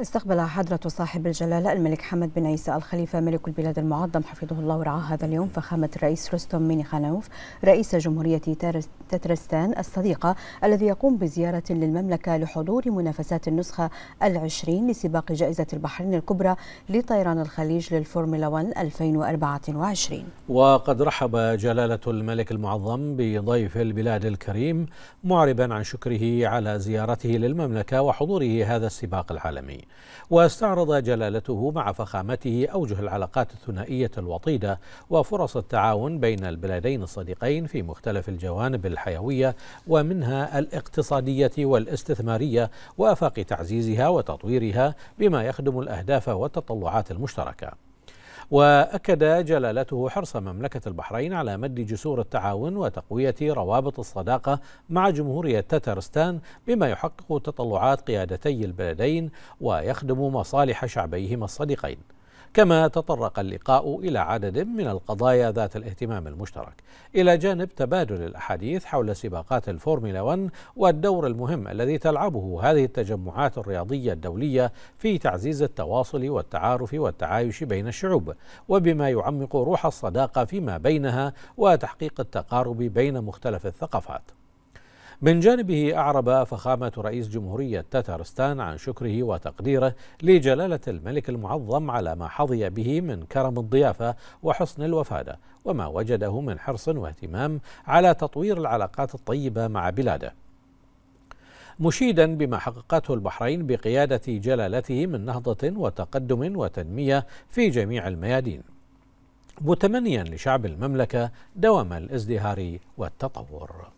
استقبل حضرة صاحب الجلالة الملك حمد بن عيسى الخليفة ملك البلاد المعظم حفظه الله ورعاه هذا اليوم فخامة الرئيس رستم ميني خانوف رئيس جمهورية تترستان الصديقة الذي يقوم بزيارة للمملكة لحضور منافسات النسخة العشرين لسباق جائزة البحرين الكبرى لطيران الخليج للفورمولا 1 2024 وقد رحب جلالة الملك المعظم بضيف البلاد الكريم معربا عن شكره على زيارته للمملكة وحضوره هذا السباق العالمي واستعرض جلالته مع فخامته أوجه العلاقات الثنائية الوطيدة وفرص التعاون بين البلدين الصديقين في مختلف الجوانب الحيوية ومنها الاقتصادية والاستثمارية وآفاق تعزيزها وتطويرها بما يخدم الأهداف والتطلعات المشتركة وأكد جلالته حرص مملكة البحرين على مد جسور التعاون وتقوية روابط الصداقة مع جمهورية تترستان بما يحقق تطلعات قيادتي البلدين ويخدم مصالح شعبيهما الصديقين كما تطرق اللقاء إلى عدد من القضايا ذات الاهتمام المشترك إلى جانب تبادل الأحاديث حول سباقات الفورمولا 1 والدور المهم الذي تلعبه هذه التجمعات الرياضية الدولية في تعزيز التواصل والتعارف والتعايش بين الشعوب وبما يعمق روح الصداقة فيما بينها وتحقيق التقارب بين مختلف الثقافات من جانبه أعرب فخامة رئيس جمهورية تتارستان عن شكره وتقديره لجلالة الملك المعظم على ما حظي به من كرم الضيافة وحسن الوفادة وما وجده من حرص واهتمام على تطوير العلاقات الطيبة مع بلاده مشيدا بما حققته البحرين بقيادة جلالته من نهضة وتقدم وتنمية في جميع الميادين متمنيا لشعب المملكة دوام الازدهار والتطور